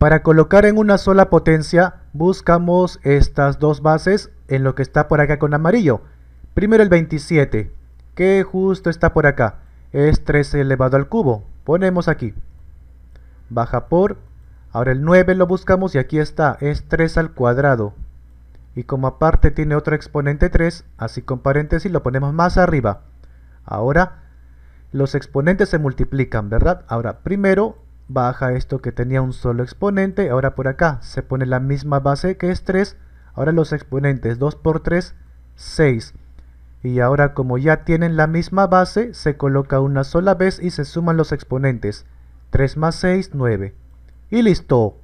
Para colocar en una sola potencia, buscamos estas dos bases en lo que está por acá con amarillo. Primero el 27, que justo está por acá. Es 3 elevado al cubo. Ponemos aquí. Baja por. Ahora el 9 lo buscamos y aquí está. Es 3 al cuadrado. Y como aparte tiene otro exponente 3, así con paréntesis lo ponemos más arriba. Ahora los exponentes se multiplican, ¿verdad? Ahora primero baja esto que tenía un solo exponente, ahora por acá se pone la misma base que es 3, ahora los exponentes 2 por 3, 6. Y ahora como ya tienen la misma base, se coloca una sola vez y se suman los exponentes. 3 más 6, 9. Y listo.